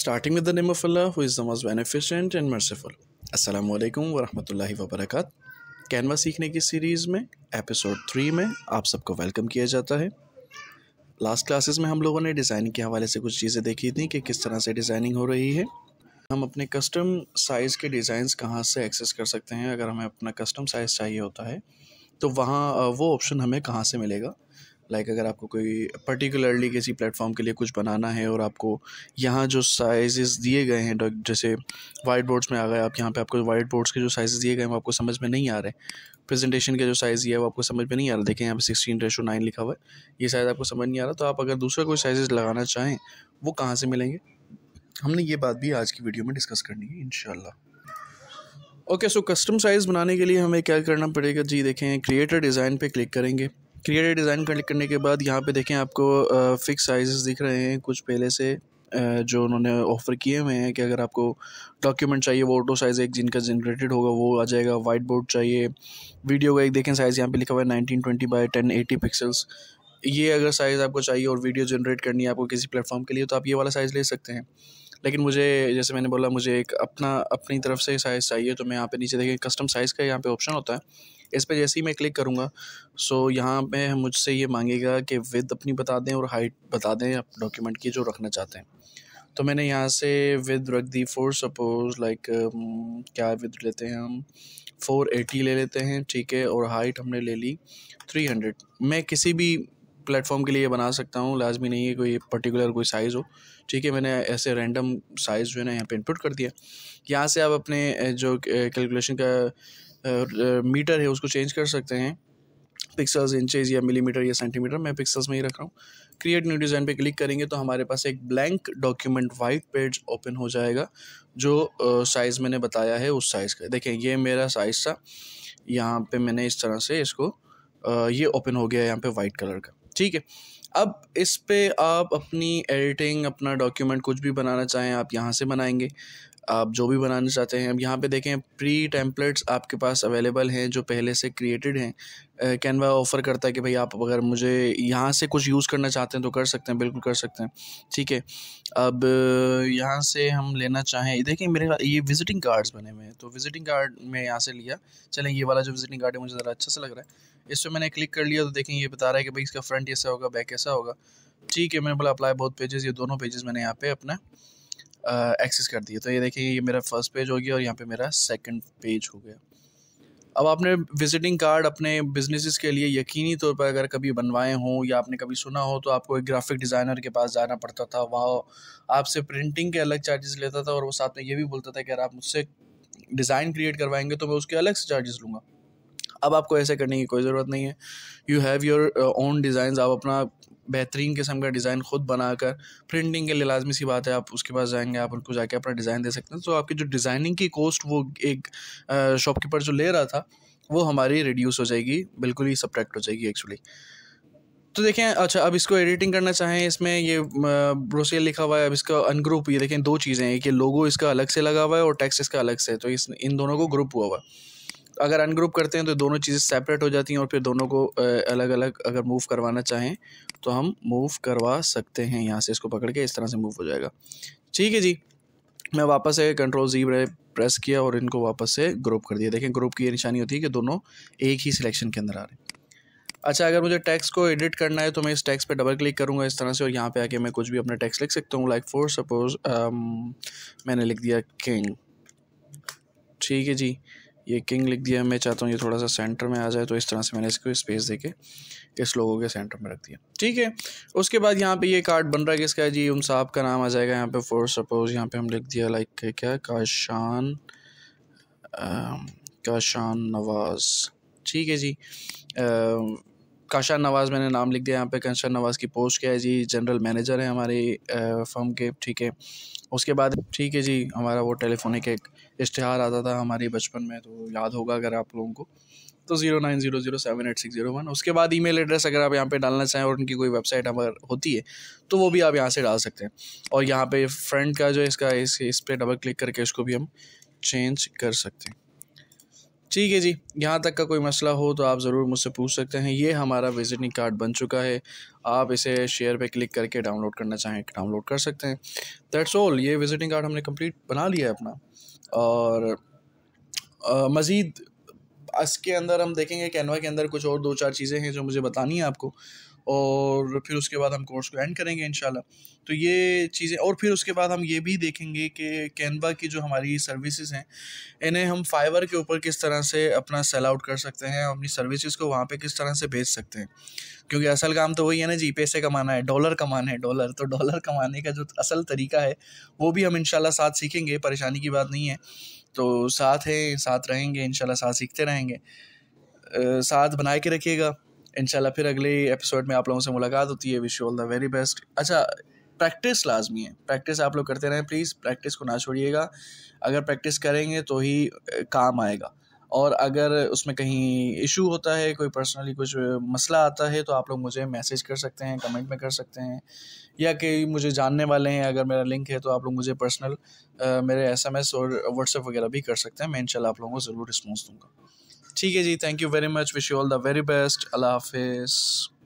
starting with the name of Allah who is the most beneficent and merciful. Assalamualaikum warahmatullahi wabarakatuh. Canva सीखने की series में episode three में आप सबको welcome किया जाता है लास्ट क्लासेस में हम लोगों ने डिज़ाइनिंग के हवाले से कुछ चीज़ें देखी थी कि किस तरह से डिज़ाइनिंग हो रही है हम अपने कस्टम साइज़ के डिज़ाइंस कहाँ से एक्सेस कर सकते हैं अगर हमें अपना कस्टम साइज़ चाहिए होता है तो वहाँ वो ऑप्शन हमें कहाँ से मिलेगा लाइक like अगर आपको कोई पर्टिकुलरली किसी प्लेटफॉर्म के लिए कुछ बनाना है और आपको यहाँ जो साइजेस दिए गए हैं जैसे वाइट बोर्ड्स में आ गए आप यहाँ पे आपको वाइट बोर्ड्स के जो साइज़ दिए गए हैं वो आपको समझ में नहीं आ रहे प्रेजेंटेशन के जो साइज़ है वो आपको समझ में नहीं आ रहा देखें यहाँ पे सिक्सटीन रेशो नाइन लिखा हुआ है ये साइज़ आपको समझ नहीं आ रहा तो आप अगर दूसरा कोई साइज़ लगाना चाहें वो कहाँ से मिलेंगे हमने ये बात भी आज की वीडियो में डिस्कस करनी है इन ओके सो कस्टम साइज़ बनाने के लिए हमें क्या करना पड़ेगा जी देखें क्रिएटर डिज़ाइन पे क्लिक करेंगे क्रिएट डिज़ाइन करने के बाद यहाँ पे देखें आपको फिक्स साइजेस दिख रहे हैं कुछ पहले से जो उन्होंने ऑफ़र किए हुए हैं कि अगर आपको डॉक्यूमेंट चाहिए वो ऑटो साइज़ एक जिनका जनरेटेड होगा वो आ जाएगा वाइट बोर्ड चाहिए वीडियो का एक देखें साइज़ यहाँ पे लिखा हुआ है nineteen twenty by ten eighty pixels ये अगर साइज़ आपको चाहिए और वीडियो जनरेट करनी है आपको किसी प्लेटफॉर्म के लिए तो आप ये वाला साइज़ ले सकते हैं लेकिन मुझे जैसे मैंने बोला मुझे एक अपना अपनी तरफ से साइज़ चाहिए तो मैं यहाँ पे नीचे देखें कस्टम साइज़ का यहाँ पे ऑप्शन होता है इस पर जैसे ही मैं क्लिक करूँगा सो यहाँ पे मुझसे ये मांगेगा कि विद अपनी बता दें और हाइट बता दें आप डॉक्यूमेंट की जो रखना चाहते हैं तो मैंने यहाँ से विद रख दी फोर सपोज लाइक क्या विद लेते हैं हम फोर एटी ले लेते हैं ठीक है और हाइट हमने ले ली थ्री हंड्रेड मैं किसी भी प्लेटफॉर्म के लिए बना सकता हूँ लाजमी नहीं है कोई पर्टिकुलर कोई साइज़ हो ठीक है मैंने ऐसे रैंडम साइज़ जो है ना यहाँ पे इनपुट कर दिया यहाँ से आप अपने जो कैलकुलेशन का मीटर है उसको चेंज कर सकते हैं पिक्सल्स इंचेज या मिलीमीटर या सेंटीमीटर मैं पिक्सल्स में ही रख रहा हूँ क्रिएट न्यू डिज़ाइन पे क्लिक करेंगे तो हमारे पास एक blank document white page open हो जाएगा जो साइज़ मैंने बताया है उस साइज़ का देखें ये मेरा साइज़ था यहाँ पे मैंने इस तरह से इसको ये ओपन हो गया यहाँ पे वाइट कलर का ठीक है अब इस पर आप अपनी एडिटिंग अपना डॉक्यूमेंट कुछ भी बनाना चाहें आप यहाँ से बनाएंगे आप जो भी बनाना चाहते हैं अब यहाँ पे देखें प्री टेम्पलेट्स आपके पास अवेलेबल हैं जो पहले से क्रिएटेड हैं कैनवा ऑफ़र करता है कि भाई आप अगर मुझे यहाँ से कुछ यूज़ करना चाहते हैं तो कर सकते हैं बिल्कुल कर सकते हैं ठीक है अब यहाँ से हम लेना चाहें देखें मेरे ये विज़िटिंग कार्ड्स बने हुए हैं तो विज़िटिंग कार्ड मैं यहाँ से लिया चलें ये वाला जो विज़िटिंग कार्ड है मुझे ज़रा अच्छा सा लग रहा है इस पर मैंने क्लिक कर लिया तो देखें ये बता रहा है कि भाई इसका फ्रंट ऐसा होगा बैक ऐसा होगा ठीक है मैंने बोला अप्लाई बहुत पेजेस ये दोनों पेजेस मैंने यहाँ पे अपना एक्सेस कर दिए तो ये देखिए ये मेरा फर्स्ट पेज हो गया और यहाँ पे मेरा सेकंड पेज हो गया अब आपने विजिटिंग कार्ड अपने बिजनेसेस के लिए यकीनी तौर पर अगर कभी बनवाए हों या आपने कभी सुना हो तो आपको एक ग्राफिक डिज़ाइनर के पास जाना पड़ता था वह आपसे प्रिंटिंग के अलग चार्जेस लेता था और वो साथ में ये भी बोलता था कि अगर आप मुझसे डिज़ाइन क्रिएट करवाएंगे तो मैं उसके अलग से चार्जेस लूँगा अब आपको ऐसे करने की कोई ज़रूरत नहीं है you have your own design आप अपना बेहतरीन किस्म का डिज़ाइन खुद बनाकर प्रिंटिंग के लिए लाजमी सी बात है आप उसके पास जाएंगे आप उनको जाके अपना डिज़ाइन दे सकते हैं तो आपकी जो डिज़ाइनिंग की कॉस्ट वो एक शॉपकीपर जो ले रहा था वो हमारी रिड्यूस हो जाएगी बिल्कुल ही सब्ट्रैक्ट हो जाएगी एक्चुअली तो देखें अच्छा अब इसको एडिटिंग करना चाहें इसमें ये ब्रोसेल लिखा हुआ है अब इसका अनग्रुप ये देखें दो चीज़ें हैं कि लोगो इसका अलग से लगा हुआ है और टेक्स्ट इसका अलग से तो इस इन दोनों को ग्रुप हुआ हुआ है अगर अनग्रुप करते हैं तो दोनों चीज़ें सेपरेट हो जाती हैं और फिर दोनों को अलग अलग अगर मूव करवाना चाहें तो हम मूव करवा सकते हैं यहाँ से इसको पकड़ के इस तरह से मूव हो जाएगा ठीक है जी मैं वापस से कंट्रोल जी प्रेस किया और इनको वापस से ग्रुप कर दिया देखें ग्रुप की ये निशानी होती है कि दोनों एक ही सिलेक्शन के अंदर आ रहे हैं अच्छा अगर मुझे टैक्स को एडिट करना है तो मैं इस टैक्स पे डबल क्लिक करूँगा इस तरह से और यहाँ पे आके मैं कुछ भी अपना टैक्स लिख सकता हूँ लाइक फॉर सपोज मैंने लिख दिया किंग ठीक है जी ये किंग लिख दिया मैं चाहता हूँ ये थोड़ा सा सेंटर में आ जाए तो इस तरह से मैंने इसको स्पेस दे के इस लोगों के सेंटर में रख दिया ठीक है उसके बाद यहाँ पे ये कार्ड बन रहा है किसका है जी उन साहब का नाम आ जाएगा यहाँ पे फॉर सपोज यहाँ पे हम लिख दिया लाइक क्या काशान काशान नवाज़ ठीक है जी काशा नवाज़ मैंने नाम लिख दिया यहाँ पे काशा नवाज़ की पोस्ट क्या है जी जनरल मैनेजर है हमारे फर्म के ठीक है उसके बाद ठीक है जी हमारा वो टेलीफोनिक एक इश्तहार आता था हमारे बचपन में तो याद होगा अगर आप लोगों को तो zero nine zero zero seven eight six zero one उसके बाद ईमेल एड्रेस अगर आप यहाँ पे डालना चाहें और उनकी कोई वेबसाइट अगर होती है तो वो भी आप यहाँ से डाल सकते हैं और यहाँ पे फ्रंट का जो इसका इस इस पर डबल क्लिक करके इसको भी हम चेंज कर सकते हैं ठीक है जी यहाँ तक का कोई मसला हो तो आप ज़रूर मुझसे पूछ सकते हैं ये हमारा विजिटिंग कार्ड बन चुका है आप इसे शेयर पे क्लिक करके डाउनलोड करना चाहें डाउनलोड कर सकते हैं दैट्स ऑल ये विजिटिंग कार्ड हमने कंप्लीट बना लिया है अपना और आ, मज़ीद इसके अंदर हम देखेंगे कैनवा के अंदर कुछ और दो चार चीज़ें हैं जो मुझे बतानी है आपको और फिर उसके बाद हम कोर्स को एंड करेंगे इन तो ये चीज़ें और फिर उसके बाद हम ये भी देखेंगे कि कैनवा की जो हमारी सर्विसेज हैं इन्हें हम फाइवर के ऊपर किस तरह से अपना सेल आउट कर सकते हैं अपनी सर्विसेज को वहाँ पे किस तरह से भेज सकते हैं क्योंकि असल काम तो वही है ना जी पैसे कमाना है डॉलर कमाना है डॉलर तो डॉलर कमाने का जो असल तरीका है वो भी हम इन साथ सीखेंगे परेशानी की बात नहीं है तो साथ हैं साथ रहेंगे इन साथ सीखते रहेंगे साथ बनाए के रखिएगा इनशाला फिर अगले एपिसोड में आप लोगों से मुलाकात होती है wish you all the very best अच्छा प्रैक्टिस लाजमी है प्रैक्टिस आप लोग करते रहें प्लीज़ प्रैक्टिस को ना छोड़िएगा अगर प्रैक्टिस करेंगे तो ही काम आएगा और अगर उसमें कहीं इशू होता है कोई पर्सनली कुछ मसला आता है तो आप लोग मुझे मैसेज कर सकते हैं कमेंट में कर सकते हैं या कि मुझे जानने वाले हैं अगर मेरा लिंक है तो आप लोग मुझे पर्सनल मेरे एसएमएस और व्हाट्सएप वगैरह भी कर सकते हैं मैं इनशाला आप लोगों को ज़रूर रिस्पॉन्स दूँगा ठीक है जी thank you very much wish you all the very best अल्लाह हाफिज़